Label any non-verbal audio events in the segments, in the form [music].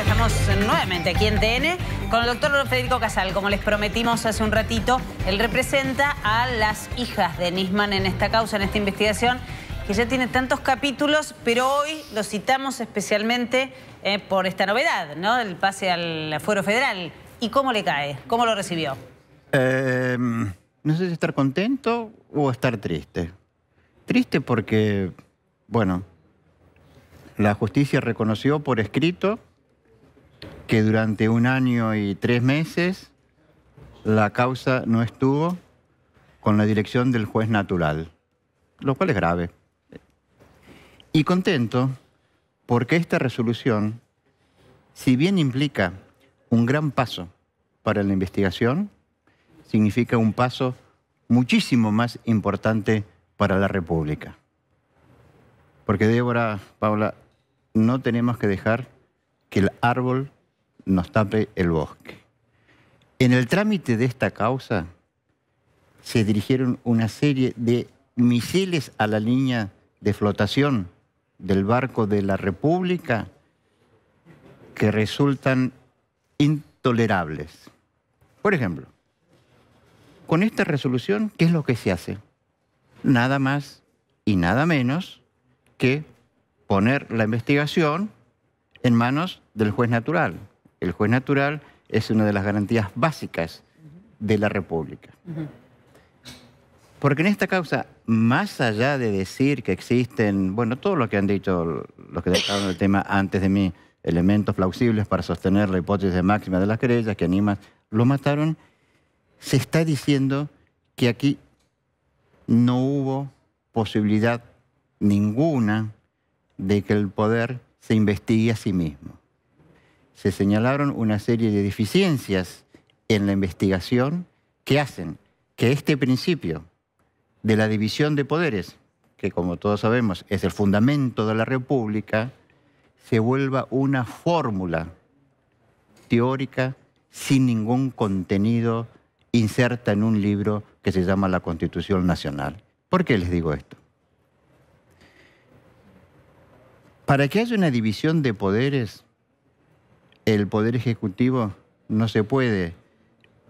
estamos nuevamente aquí en TN con el doctor Federico Casal. Como les prometimos hace un ratito, él representa a las hijas de Nisman en esta causa, en esta investigación, que ya tiene tantos capítulos, pero hoy lo citamos especialmente eh, por esta novedad, ¿no? El pase al fuero federal. ¿Y cómo le cae? ¿Cómo lo recibió? Em, no sé si estar contento o estar triste. Triste porque, bueno, la justicia reconoció por escrito que durante un año y tres meses la causa no estuvo con la dirección del juez natural, lo cual es grave. Y contento porque esta resolución, si bien implica un gran paso para la investigación, significa un paso muchísimo más importante para la República. Porque Débora, Paula, no tenemos que dejar que el árbol nos tape el bosque. En el trámite de esta causa se dirigieron una serie de misiles a la línea de flotación del barco de la República que resultan intolerables. Por ejemplo, con esta resolución, ¿qué es lo que se hace? Nada más y nada menos que poner la investigación en manos del juez natural, el juez natural es una de las garantías básicas de la República. Porque en esta causa, más allá de decir que existen, bueno, todo lo que han dicho los que trataron el tema antes de mí, elementos plausibles para sostener la hipótesis máxima de las querellas que animas lo mataron, se está diciendo que aquí no hubo posibilidad ninguna de que el poder se investigue a sí mismo se señalaron una serie de deficiencias en la investigación que hacen que este principio de la división de poderes, que como todos sabemos es el fundamento de la República, se vuelva una fórmula teórica sin ningún contenido inserta en un libro que se llama la Constitución Nacional. ¿Por qué les digo esto? Para que haya una división de poderes el Poder Ejecutivo no se puede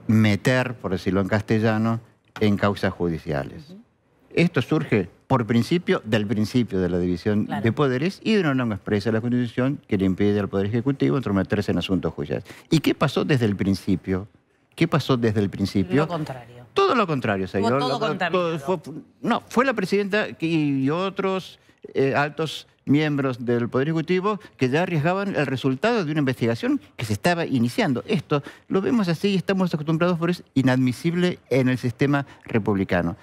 meter, por decirlo en castellano, en causas judiciales. Esto surge por principio del principio de la división de poderes y de una norma expresa de la Constitución que le impide al Poder Ejecutivo entrometerse en asuntos judiciales. ¿Y qué pasó desde el principio? ¿Qué pasó desde el principio? Lo contrario. Todo lo contrario, señor. Todo, lo todo no, fue la presidenta y otros eh, altos miembros del Poder Ejecutivo que ya arriesgaban el resultado de una investigación que se estaba iniciando. Esto lo vemos así y estamos acostumbrados, por es inadmisible en el sistema republicano.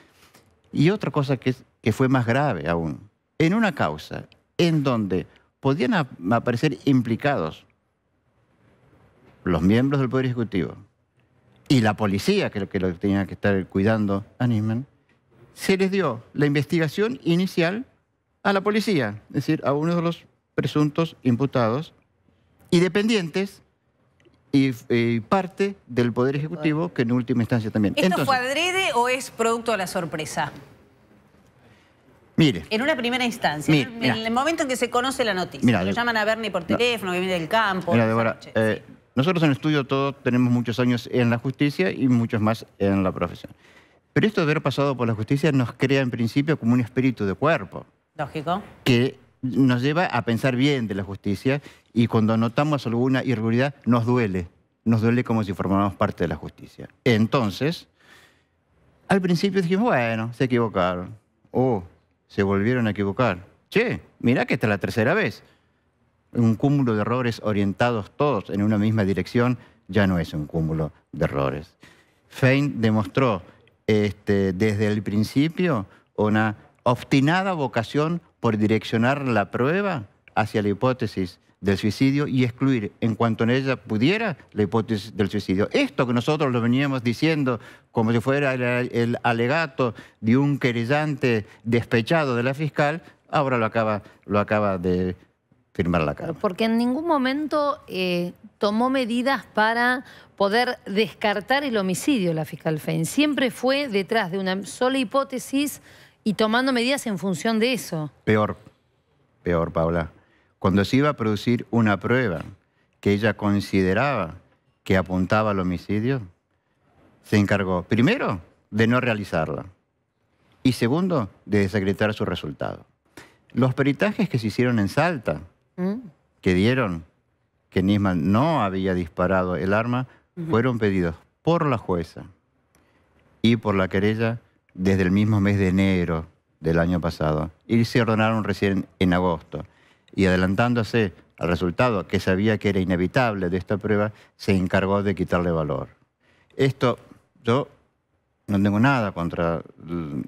Y otra cosa que, fue más grave aún, en una causa en donde podían aparecer implicados los miembros del Poder Ejecutivo y la policía, que lo que lo tenía que estar cuidando a se les dio la investigación inicial a la policía, es decir, a uno de los presuntos imputados y dependientes y, parte del Poder Ejecutivo, que en última instancia también. ¿Esto fue adrede o es producto de la sorpresa? Mire. En una primera instancia, en, el, momento en que se conoce la noticia. Mira, lo llaman a Bernie por teléfono, que viene del campo. Mira, eh, nosotros en el estudio todos tenemos muchos años en la justicia y muchos más en la profesión. Pero esto de haber pasado por la justicia nos crea en principio como un espíritu de cuerpo. Que nos lleva a pensar bien de la justicia y cuando notamos alguna irregularidad nos duele, nos duele como si formáramos parte de la justicia. Entonces, al principio dijimos, bueno, se equivocaron, o oh, se volvieron a equivocar. Che, mira que esta es la tercera vez. Un cúmulo de errores orientados todos en una misma dirección ya no es un cúmulo de errores. Fein demostró este, desde el principio una obstinada vocación por direccionar la prueba hacia la hipótesis del suicidio y excluir en cuanto en ella pudiera la hipótesis del suicidio. Esto que nosotros lo veníamos diciendo como si fuera el, alegato de un querellante despechado de la fiscal, ahora lo acaba, lo acaba de firmar la Cámara. Porque en ningún momento eh, tomó medidas para poder descartar el homicidio la fiscal Fein. Siempre fue detrás de una sola hipótesis y tomando medidas en función de eso. Peor, peor, Paula. Cuando se iba a producir una prueba que ella consideraba que apuntaba al homicidio, se encargó, primero, de no realizarla y segundo, de desacreditar su resultado. Los peritajes que se hicieron en Salta, mm. que dieron que Nisman no había disparado el arma, fueron pedidos por la jueza y por la querella desde el mismo mes de enero del año pasado y se ordenaron recién en agosto. Y adelantándose al resultado que sabía que era inevitable de esta prueba, se encargó de quitarle valor. Esto, yo no tengo nada contra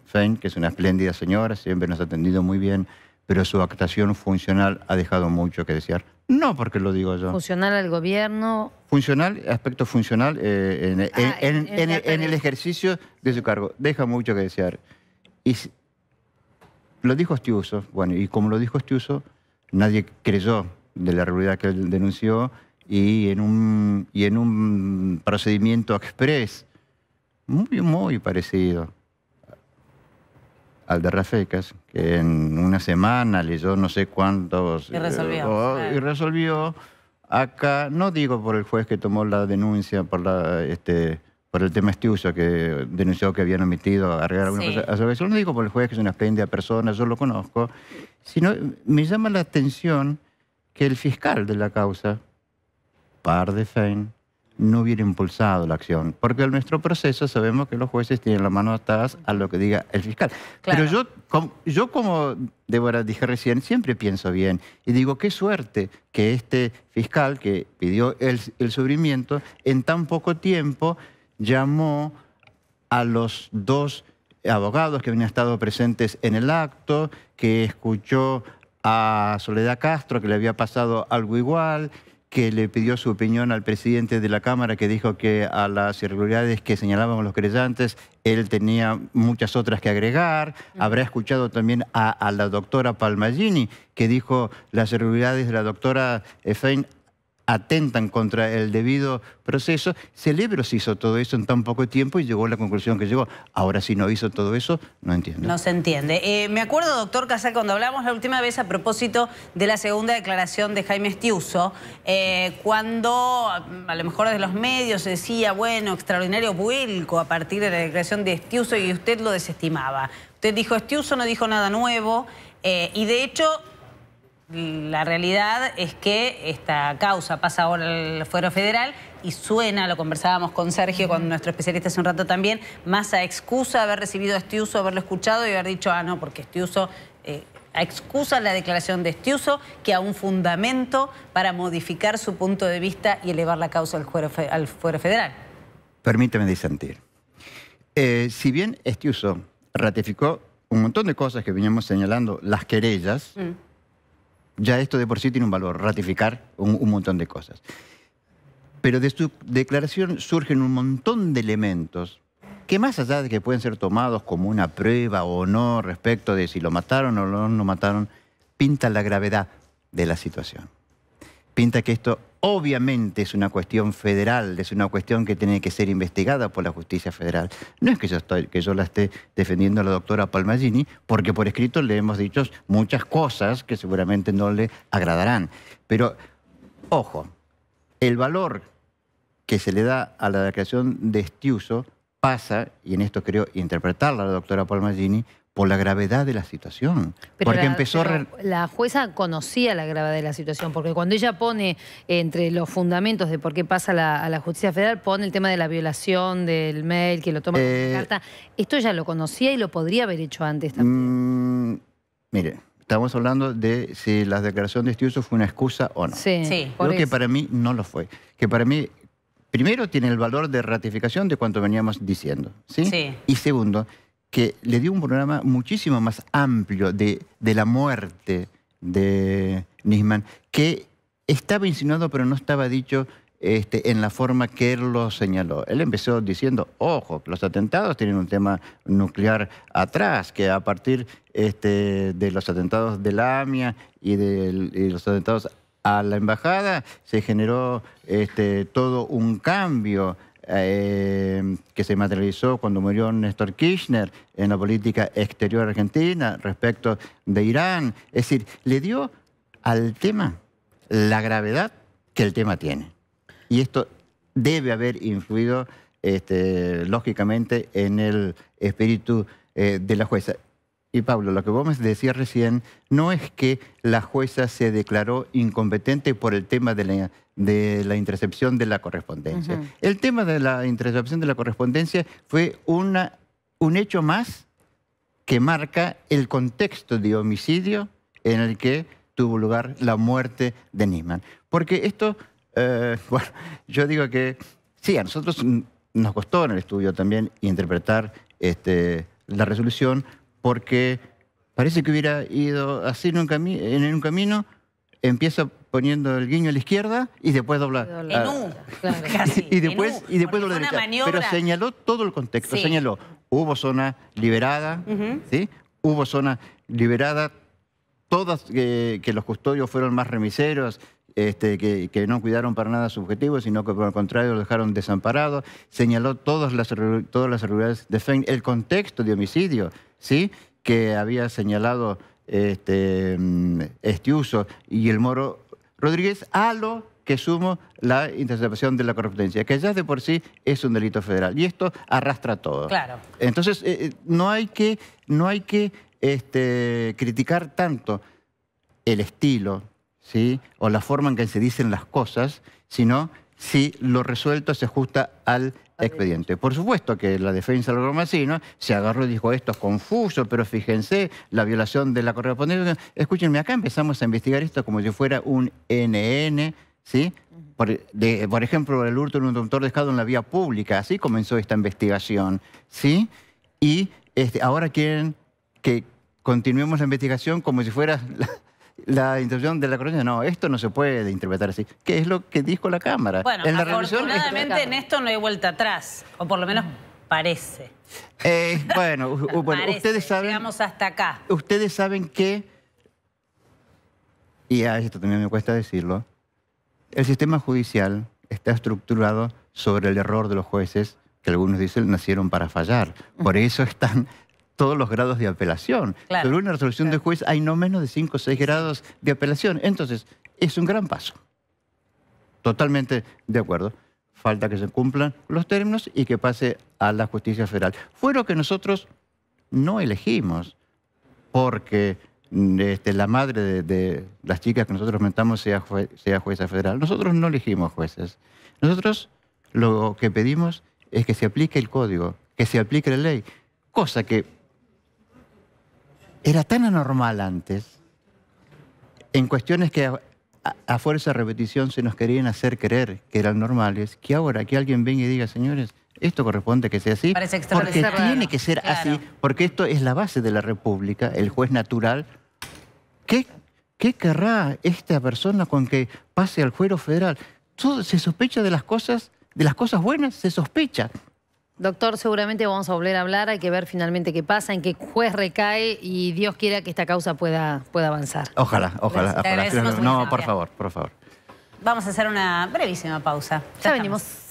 Fein, que es una espléndida señora, siempre nos ha atendido muy bien, pero su actuación funcional ha dejado mucho que desear no porque lo digo yo. Funcional al gobierno. Funcional, aspecto funcional eh, ah, en, el ejercicio de su cargo. Deja mucho que desear. Y lo dijo Stiuso, bueno, y como lo dijo Stiuso, nadie creyó de la realidad que él denunció y en un, en un procedimiento express muy, muy parecido al de Rafecas, en una semana leyó no sé cuántos... Y resolvió. Eh, oh, y resolvió acá, no digo por el juez que tomó la denuncia por, la, este, por el tema Estiuso, que denunció que habían omitido arreglar alguna cosa Yo no digo por el juez que es una espléndida persona, yo lo conozco, sino me llama la atención que el fiscal de la causa, Par de Fein, no hubiera impulsado la acción. Porque en nuestro proceso sabemos que los jueces tienen la mano atadas a lo que diga el fiscal. Pero yo como, yo, como Débora dije recién, siempre pienso bien y digo, qué suerte que este fiscal que pidió el, el en tan poco tiempo llamó a los dos abogados que habían estado presentes en el acto, que escuchó a Soledad Castro, que le había pasado algo igual, que le pidió su opinión al presidente de la Cámara, que dijo que a las irregularidades que señalaban los creyentes, él tenía muchas otras que agregar. Habrá escuchado también a, la doctora Palmagini, que dijo las irregularidades de la doctora Efein atentan contra el debido proceso. Celebros hizo todo eso en tan poco tiempo y llegó a la conclusión que llegó. Ahora, si no hizo todo eso, no entiendo. No se entiende. Eh, me acuerdo, doctor Casal, cuando hablamos la última vez a propósito de la segunda declaración de Jaime Estiuso, eh, cuando mm, a lo mejor de los medios se decía, bueno, extraordinario vuelco a partir de la declaración de Estiuso y usted lo desestimaba. Usted dijo, Estiuso no dijo nada nuevo eh, y de hecho la realidad es que esta causa pasa ahora al Fuero Federal y suena, lo conversábamos con Sergio, con nuestro especialista hace un rato también, más a excusa haber recibido a Estiuso, haberlo escuchado y haber dicho, ah, no, porque Estiuso... Eh, a excusa la declaración de Estiuso que a un fundamento para modificar su punto de vista y elevar la causa al fuero, federal. Permíteme disentir. Eh, si bien Estiuso ratificó un montón de cosas que veníamos señalando, las querellas, mm ya esto de por sí tiene un valor, ratificar un, montón de cosas. Pero de su declaración surgen un montón de elementos que más allá de que pueden ser tomados como una prueba o no respecto de si lo mataron o no lo mataron, pintan la gravedad de la situación pinta que esto obviamente es una cuestión federal, es una cuestión que tiene que ser investigada por la justicia federal. No es que yo, la esté defendiendo a la doctora Palmagini, porque por escrito le hemos dicho muchas cosas que seguramente no le agradarán. Pero, ojo, el valor que se le da a la declaración de Estiuso pasa, y en esto creo interpretarla la doctora Palmagini, por la gravedad de la situación. porque la, empezó la jueza conocía la gravedad de la situación, porque cuando ella pone entre los fundamentos de por qué pasa a la justicia federal, pone el tema de la violación del mail, que lo toma eh, carta. Esto ya lo conocía y lo podría haber hecho antes también. Mm, mire, estamos hablando de si la declaración de este fue una excusa o no. Sí, sí Creo que para mí no lo fue. Que para mí primero tiene el valor de ratificación de cuanto veníamos diciendo, sí. Y segundo, que le dio un programa muchísimo más amplio de, la muerte de Nisman, que estaba insinuado pero no estaba dicho este, en la forma que él lo señaló. Él empezó diciendo, ojo, los atentados tienen un tema nuclear atrás, que a partir este, de los atentados de la AMIA y de los atentados a la embajada se generó este, todo un cambio eh, que se materializó cuando murió Néstor Kirchner en la política exterior argentina respecto de Irán. Es decir, le dio al tema la gravedad que el tema tiene. Y esto debe haber influido, este, lógicamente, en el espíritu eh, de la jueza. Y Pablo, lo que vos me decías recién, no es que la jueza se declaró incompetente por el tema de la, intercepción de la correspondencia. El tema de la intercepción de la correspondencia fue una, un hecho más que marca el contexto de homicidio en el que tuvo lugar la muerte de Nisman. Porque esto, eh, [laughs] bueno, yo digo que sí, a nosotros nos costó en el estudio también interpretar este, la resolución, porque parece que hubiera ido así en un, camino, empieza poniendo el guiño a la izquierda y después dobla. En U, y después, y después Pero señaló todo el contexto, señaló, hubo zona liberada, hubo zona liberada, todas eh, que los custodios fueron más remiseros, este, que, no cuidaron para nada su objetivo, sino que por el contrario lo dejaron desamparado. Señaló todas las, todas las de el contexto de homicidio, ¿sí? que había señalado este, mm, uso y el Moro Rodríguez, a lo que sumo la interceptación de la correspondencia, que ya de por sí es un delito federal. Y esto arrastra todo. Entonces, eh, eh, no hay que, no hay que este, criticar tanto el estilo, o la forma en que se dicen las cosas, sino si lo resuelto se ajusta al expediente. Por supuesto que la defensa toma no se agarró y dijo esto es confuso, pero fíjense, la violación de la correspondencia. Escúchenme, acá empezamos a investigar esto como si fuera un NN, ¿sí? Por, ejemplo, el hurto de un doctor dejado en la vía pública, así comenzó esta investigación, ¿sí? Y este, ahora quieren que continuemos la investigación como si fuera la intervención de la corona no, esto no se puede interpretar así, ¿Qué es lo que dijo la Cámara. Bueno, en afortunadamente en esto no hay vuelta atrás, o por lo menos parece. Eh, bueno, ustedes saben... Llegamos hasta acá. Ustedes saben que, y a esto también me cuesta decirlo, el sistema judicial está estructurado sobre el error de los jueces que algunos dicen nacieron para fallar. Por eso están todos los grados de apelación. Claro, una resolución de juez hay no menos de 5 o 6 grados de apelación. Entonces, es un gran paso. Totalmente de acuerdo. Falta que se cumplan los términos y que pase a la justicia federal. Fue lo que nosotros no elegimos, porque mm, este, la madre de, las chicas que nosotros mentamos sea, sea jueza federal. Nosotros no elegimos jueces. Nosotros lo que pedimos es que se aplique el código, que se aplique la ley, cosa que era tan anormal antes, en cuestiones que a, fuerza de repetición se nos querían hacer creer que eran normales, que ahora que alguien venga y diga, señores, esto corresponde que sea así, porque tiene que ser así, porque esto es la base de la República, el juez natural. ¿Qué, qué querrá esta persona con que pase al juero federal? se sospecha de las cosas, de las cosas buenas se sospecha, Doctor, seguramente vamos a volver a hablar, hay que ver finalmente qué pasa, en qué juez recae y Dios quiera que esta causa pueda, pueda avanzar. Ojalá, ojalá. No, por favor, por favor. Vamos a hacer una brevísima pausa. ya venimos.